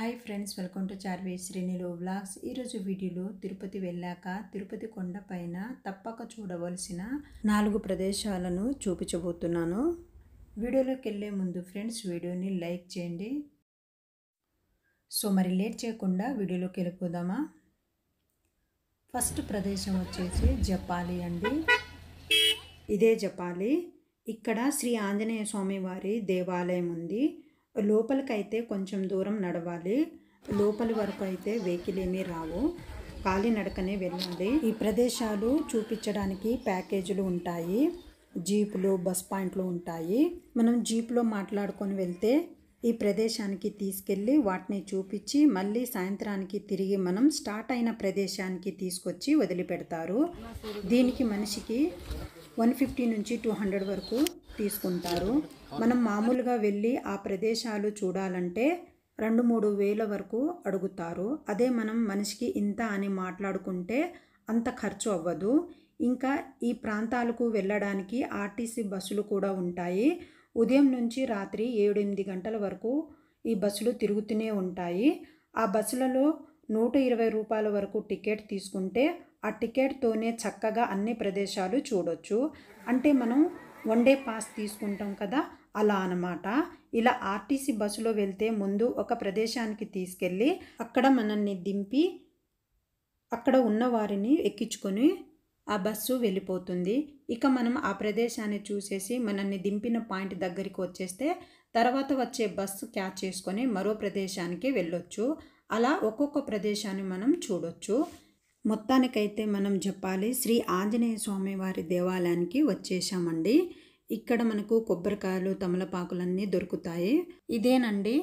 hi friends welcome to చార్వే శ్రేణిలో vlogs ఈరోజు వీడియోలో తిరుపతి వెళ్ళాక తిరుపతి కొండ పైన తప్పక చూడవలసిన నాలుగు ప్రదేశాలను చూపించబోతున్నాను వీడియోలోకి వెళ్ళే ముందు ఫ్రెండ్స్ వీడియోని లైక్ చేయండి సో మరి లేట్ చేయకుండా వీడియోలోకి వెళ్ళిపోదామా ఫస్ట్ ప్రదేశం వచ్చేసి జపాలి అండి ఇదే జపాలి ఇక్కడ శ్రీ ఆంజనేయ స్వామి వారి దేవాలయం ఉంది లోపలికైతే కొంచెం దూరం నడవాలి లోపలి వరకు అయితే వెహికల్ ఏమీ రావు కాలినడకనే వెళ్ళాలి ఈ ప్రదేశాలు చూపించడానికి ప్యాకేజీలు ఉంటాయి జీపులు బస్ పాయింట్లు ఉంటాయి మనం జీప్లో మాట్లాడుకొని వెళ్తే ఈ ప్రదేశానికి తీసుకెళ్ళి వాటిని చూపించి మళ్ళీ సాయంత్రానికి తిరిగి మనం స్టార్ట్ అయిన ప్రదేశానికి తీసుకొచ్చి వదిలిపెడతారు దీనికి మనిషికి వన్ ఫిఫ్టీ నుంచి టూ హండ్రెడ్ వరకు తీసుకుంటారు మనం మామూలుగా వెళ్ళి ఆ ప్రదేశాలు చూడాలంటే రెండు మూడు వేల వరకు అడుగుతారు అదే మనం మనిషికి ఇంత అని మాట్లాడుకుంటే అంత ఖర్చు అవ్వదు ఇంకా ఈ ప్రాంతాలకు వెళ్ళడానికి ఆర్టీసీ బస్సులు కూడా ఉంటాయి ఉదయం నుంచి రాత్రి ఏడెనిమిది గంటల వరకు ఈ బస్సులు తిరుగుతూనే ఉంటాయి ఆ బస్సులలో నూట ఇరవై రూపాయల వరకు టికెట్ తీసుకుంటే ఆ టికెట్తోనే చక్కగా అన్ని ప్రదేశాలు చూడొచ్చు అంటే మనం వన్ డే పాస్ తీసుకుంటాం కదా అలా అనమాట ఇలా ఆర్టీసీ బస్సులో వెళ్తే ముందు ఒక ప్రదేశానికి తీసుకెళ్ళి అక్కడ మనల్ని దింపి అక్కడ ఉన్న వారిని ఎక్కించుకొని ఆ బస్సు వెళ్ళిపోతుంది ఇక మనం ఆ ప్రదేశాన్ని చూసేసి మనల్ని దింపిన పాయింట్ దగ్గరికి వచ్చేస్తే తర్వాత వచ్చే బస్సు క్యాచ్ చేసుకొని మరో ప్రదేశానికి వెళ్ళొచ్చు అలా ఒక్కొక్క ప్రదేశాన్ని మనం చూడొచ్చు మొత్తానికైతే మనం చెప్పాలి శ్రీ ఆంజనేయ స్వామి వారి దేవాలయానికి వచ్చేసామండి ఇక్కడ మనకు కొబ్బరికాయలు తమలపాకులన్నీ దొరుకుతాయి ఇదేనండి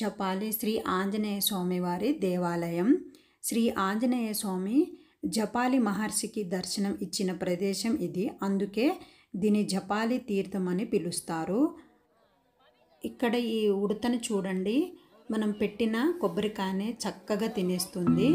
జపాలి శ్రీ ఆంజనేయ స్వామి వారి దేవాలయం శ్రీ ఆంజనేయ స్వామి జపాలి మహర్షికి దర్శనం ఇచ్చిన ప్రదేశం ఇది అందుకే దీని జపాలి తీర్థం అని పిలుస్తారు ఇక్కడ ఈ ఉడతను చూడండి మనం పెట్టిన కొబ్బరికాయనే చక్కగా తినేస్తుంది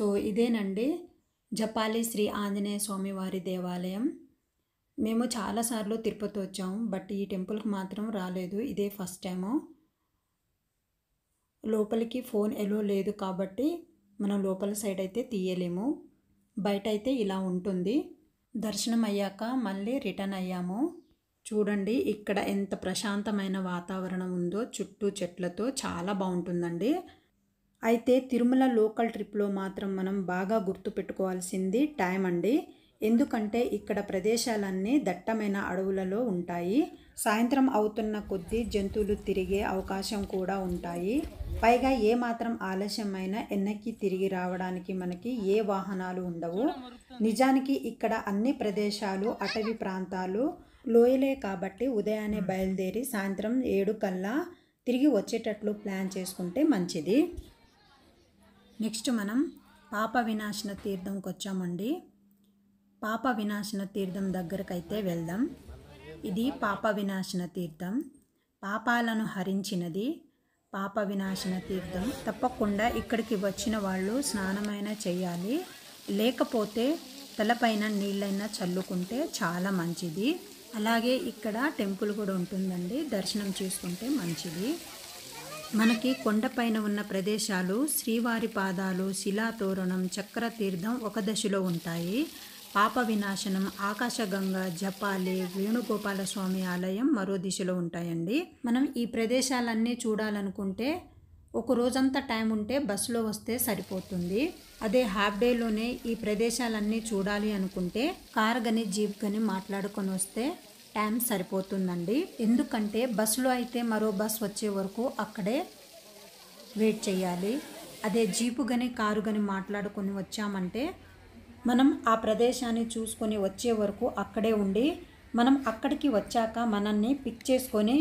సో ఇదేనండి జపాలి శ్రీ ఆంజనేయ స్వామి వారి దేవాలయం మేము చాలాసార్లు తిరుపతి వచ్చాము బట్ ఈ టెంపుల్కి మాత్రం రాలేదు ఇదే ఫస్ట్ టైము లోపలికి ఫోన్ ఎలో లేదు కాబట్టి మనం లోపల సైడ్ అయితే తీయలేము బయట అయితే ఇలా ఉంటుంది దర్శనం అయ్యాక మళ్ళీ రిటర్న్ అయ్యాము చూడండి ఇక్కడ ఎంత ప్రశాంతమైన వాతావరణం ఉందో చుట్టూ చెట్లతో చాలా బాగుంటుందండి అయితే తిరుమల లోకల్ ట్రిప్లో మాత్రం మనం బాగా గుర్తుపెట్టుకోవాల్సింది టైం అండి ఎందుకంటే ఇక్కడ ప్రదేశాలన్నీ దట్టమైన అడవులలో ఉంటాయి సాయంత్రం అవుతున్న కొద్దీ జంతువులు తిరిగే అవకాశం కూడా ఉంటాయి పైగా ఏ మాత్రం ఆలస్యమైన ఎన్నెక్కి తిరిగి రావడానికి మనకి ఏ వాహనాలు ఉండవు నిజానికి ఇక్కడ అన్ని ప్రదేశాలు అటవీ ప్రాంతాలు లోయలే కాబట్టి ఉదయాన్నే బయలుదేరి సాయంత్రం ఏడు కల్లా తిరిగి వచ్చేటట్లు ప్లాన్ చేసుకుంటే మంచిది నెక్స్ట్ మనం పాప వినాశన తీర్థంకి వచ్చామండి పాప వినాశన తీర్థం దగ్గరకైతే వెళ్దాం ఇది పాప వినాశన తీర్థం పాపాలను హరించినది పాప వినాశన తీర్థం తప్పకుండా ఇక్కడికి వచ్చిన వాళ్ళు స్నానమైనా చేయాలి లేకపోతే తలపైన నీళ్ళైనా చల్లుకుంటే చాలా మంచిది అలాగే ఇక్కడ టెంపుల్ కూడా ఉంటుందండి దర్శనం చేసుకుంటే మంచిది మనకి కొండపైన ఉన్న ప్రదేశాలు శ్రీవారి పాదాలు శిలాతోరణం చక్రతీర్థం ఒక దశలో ఉంటాయి పాప వినాశనం ఆకాశగంగ జపాలి వేణుగోపాల స్వామి ఆలయం మరో దిశలో ఉంటాయండి మనం ఈ ప్రదేశాలన్నీ చూడాలనుకుంటే ఒక రోజంతా టైం ఉంటే బస్సులో వస్తే సరిపోతుంది అదే హాఫ్ డేలోనే ఈ ప్రదేశాలన్నీ చూడాలి అనుకుంటే కార్ కానీ జీప్ కానీ మాట్లాడుకొని వస్తే టైం సరిపోతుందండి ఎందుకంటే బస్సులో అయితే మరో బస్ వచ్చే వరకు అక్కడే వెయిట్ చేయాలి అదే జీపు కానీ కారు కానీ మాట్లాడుకొని వచ్చామంటే మనం ఆ ప్రదేశాన్ని చూసుకొని వచ్చే వరకు అక్కడే ఉండి మనం అక్కడికి వచ్చాక మనల్ని పిక్ చేసుకొని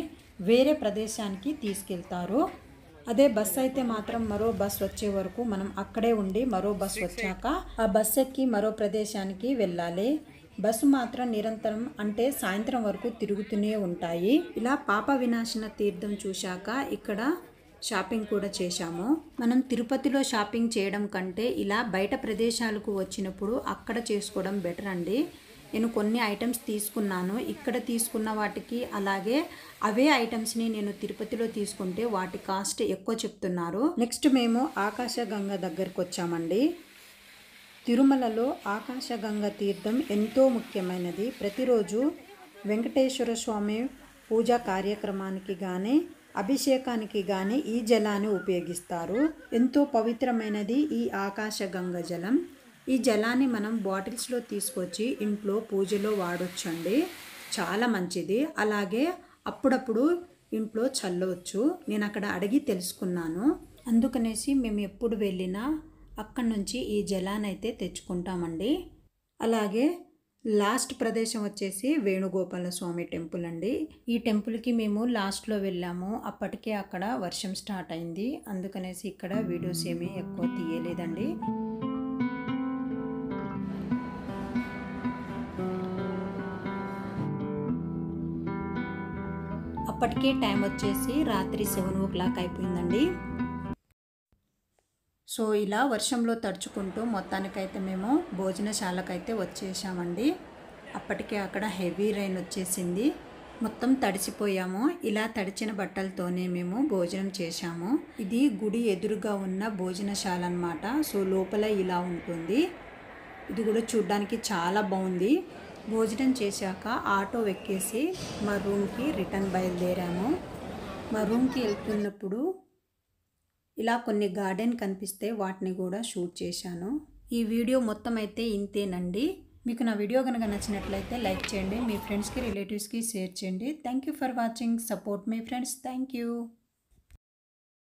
వేరే ప్రదేశానికి తీసుకెళ్తారు అదే బస్ అయితే మాత్రం మరో బస్ వచ్చే వరకు మనం అక్కడే ఉండి మరో బస్ వచ్చాక ఆ బస్ ఎక్కి మరో ప్రదేశానికి వెళ్ళాలి బస్సు మాత్రం నిరంతరం అంటే సాయంత్రం వరకు తిరుగుతూనే ఉంటాయి ఇలా పాప వినాశన తీర్థం చూశాక ఇక్కడ షాపింగ్ కూడా చేశాము మనం తిరుపతిలో షాపింగ్ చేయడం కంటే ఇలా బయట ప్రదేశాలకు వచ్చినప్పుడు అక్కడ చేసుకోవడం బెటర్ అండి నేను కొన్ని ఐటమ్స్ తీసుకున్నాను ఇక్కడ తీసుకున్న వాటికి అలాగే అవే ఐటమ్స్ని నేను తిరుపతిలో తీసుకుంటే వాటి కాస్ట్ ఎక్కువ చెప్తున్నారు నెక్స్ట్ మేము ఆకాశగంగ దగ్గరకు వచ్చామండి తిరుమలలో ఆకాశగంగ తీర్థం ఎంతో ముఖ్యమైనది ప్రతిరోజు వెంకటేశ్వర స్వామి పూజా కార్యక్రమానికి కానీ అభిషేకానికి కానీ ఈ జలాన్ని ఉపయోగిస్తారు ఎంతో పవిత్రమైనది ఈ ఆకాశగంగ జలం ఈ జలాన్ని మనం బాటిల్స్లో తీసుకొచ్చి ఇంట్లో పూజలో వాడొచ్చండి చాలా మంచిది అలాగే అప్పుడప్పుడు ఇంట్లో చల్లవచ్చు నేను అక్కడ అడిగి తెలుసుకున్నాను అందుకనేసి మేము ఎప్పుడు వెళ్ళినా అక్కడి నుంచి ఈ జలానైతే తెచ్చుకుంటామండి అలాగే లాస్ట్ ప్రదేశం వచ్చేసి వేణుగోపాల స్వామి టెంపుల్ అండి ఈ టెంపుల్కి మేము లాస్ట్లో వెళ్ళాము అప్పటికే అక్కడ వర్షం స్టార్ట్ అయింది అందుకనేసి ఇక్కడ వీడియోస్ ఏమీ ఎక్కువ తీయలేదండి అప్పటికే టైం వచ్చేసి రాత్రి సెవెన్ ఓ క్లాక్ అయిపోయిందండి సో ఇలా వర్షంలో తడుచుకుంటూ మొత్తానికైతే మేము భోజనశాలకైతే వచ్చేసామండి అప్పటికే అక్కడ హెవీ రైన్ వచ్చేసింది మొత్తం తడిచిపోయాము ఇలా తడిచిన బట్టలతోనే మేము భోజనం చేశాము ఇది గుడి ఎదురుగా ఉన్న భోజనశాల అనమాట సో లోపల ఇలా ఉంటుంది ఇది కూడా చూడ్డానికి చాలా బాగుంది భోజనం చేశాక ఆటో ఎక్కేసి మా రూమ్కి రిటర్న్ బయలుదేరాము మా రూమ్కి వెళ్తున్నప్పుడు ఇలా కొన్ని గార్డెన్ కనిపిస్తే వాటిని కూడా షూట్ చేశాను ఈ వీడియో మొత్తం అయితే ఇంతేనండి మీకు నా వీడియో కనుక నచ్చినట్లయితే లైక్ చేయండి మీ ఫ్రెండ్స్కి రిలేటివ్స్కి షేర్ చేయండి థ్యాంక్ ఫర్ వాచింగ్ సపోర్ట్ మీ ఫ్రెండ్స్ థ్యాంక్